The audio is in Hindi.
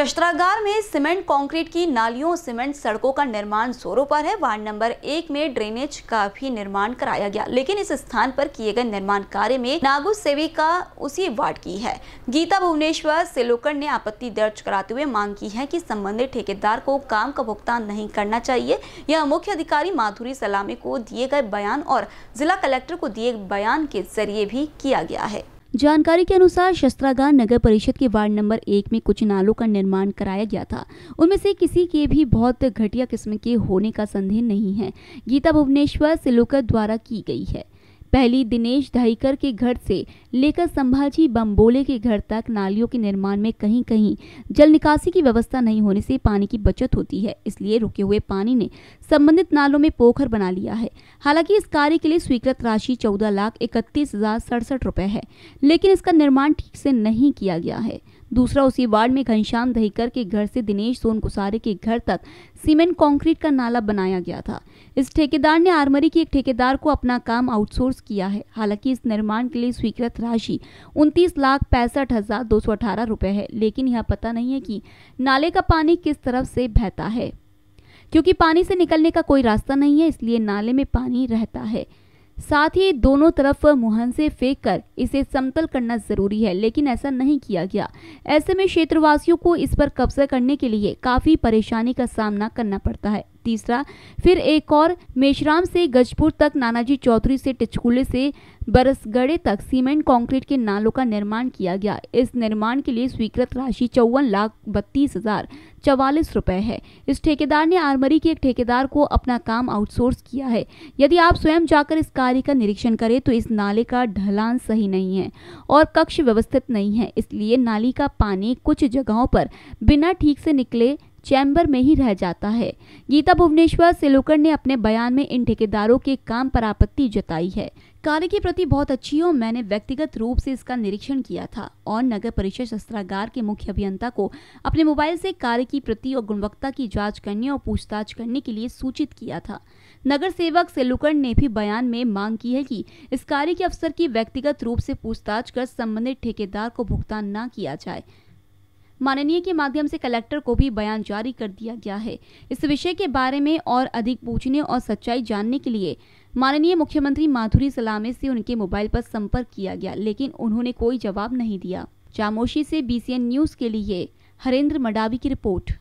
शस्त्रागार में सीमेंट कंक्रीट की नालियों सीमेंट सड़कों का निर्माण जोरों पर है वार्ड नंबर एक में ड्रेनेज का भी निर्माण कराया गया लेकिन इस स्थान पर किए गए निर्माण कार्य में नागू सेविका उसी वार्ड की है गीता भुवनेश्वर सेलोकर ने आपत्ति दर्ज कराते हुए मांग की है कि संबंधित ठेकेदार को काम का भुगतान नहीं करना चाहिए यह मुख्य अधिकारी माधुरी सलामी को दिए गए बयान और जिला कलेक्टर को दिए बयान के जरिए भी किया गया है जानकारी के अनुसार शस्त्रागार नगर परिषद के वार्ड नंबर एक में कुछ नालों का निर्माण कराया गया था उनमें से किसी के भी बहुत घटिया किस्म के होने का संदेह नहीं है गीता भुवनेश्वर सिलोकर द्वारा की गई है पहली दिनेश धाईकर के घर से लेकर संभाजी बम्बोले के घर तक नालियों के निर्माण में कहीं कहीं जल निकासी की व्यवस्था नहीं होने से पानी की बचत होती है इसलिए रुके हुए पानी ने संबंधित नालों में पोखर बना लिया है हालांकि इस कार्य के लिए स्वीकृत राशि चौदह लाख इकतीस हजार सड़सठ रुपए है लेकिन इसका निर्माण ठीक से नहीं किया गया है दूसरा उसी वार्ड में घनश्याम दहीकर के घर से दिनेश सोन कुसारे के घर तक सीमेंट कंक्रीट का नाला बनाया गया था इस ठेकेदार ने आर्मरी के एक ठेकेदार को अपना काम आउटसोर्स किया है हालांकि इस निर्माण के लिए स्वीकृत राशि उनतीस लाख पैंसठ हजार दो सौ अठारह रुपये है लेकिन यह पता नहीं है कि नाले का पानी किस तरफ से बहता है क्योंकि पानी से निकलने का कोई रास्ता नहीं है इसलिए नाले में पानी रहता है साथ ही दोनों तरफ मुहन से फेंक कर इसे समतल करना जरूरी है लेकिन ऐसा नहीं किया गया ऐसे में क्षेत्रवासियों को इस पर कब्जा करने के लिए काफ़ी परेशानी का सामना करना पड़ता है तीसरा फिर एक और मेशराम से गजपुर तक नानाजी चौधरी से टिचकुले से बरसगढ़े तक सीमेंट कंक्रीट के नालों का निर्माण किया गया इस निर्माण के लिए स्वीकृत राशि चौवन लाख बत्तीस हजार चवालीस रुपए है इस ठेकेदार ने आर्मरी के एक ठेकेदार को अपना काम आउटसोर्स किया है यदि आप स्वयं जाकर इस कार्य का निरीक्षण करें तो इस नाले का ढलान सही नहीं है और कक्ष व्यवस्थित नहीं है इसलिए नाली का पानी कुछ जगहों पर बिना ठीक से निकले चैम्बर में ही रह जाता है गीता भुवनेश्वर सिलोकर ने अपने बयान में इन ठेकेदारों के काम पर आपत्ति जताई है कार्य के प्रति बहुत अच्छी हो मैंने व्यक्तिगत रूप से इसका निरीक्षण किया था और नगर परिषद शस्त्रागार के मुख्य अभियंता को अपने मोबाइल से कार्य की प्रति और गुणवत्ता की जांच करने और पूछताछ करने के लिए सूचित किया था नगर सेवक सेलुकर ने भी बयान में मांग की है कि इस कार्य के अफसर की व्यक्तिगत रूप से पूछताछ कर संबंधित ठेकेदार को भुगतान न किया जाए माननीय के माध्यम से कलेक्टर को भी बयान जारी कर दिया गया है इस विषय के बारे में और अधिक पूछने और सच्चाई जानने के लिए माननीय मुख्यमंत्री माधुरी सलामे से उनके मोबाइल पर संपर्क किया गया लेकिन उन्होंने कोई जवाब नहीं दिया चामोशी से बीसीएन न्यूज के लिए हरेंद्र मडावी की रिपोर्ट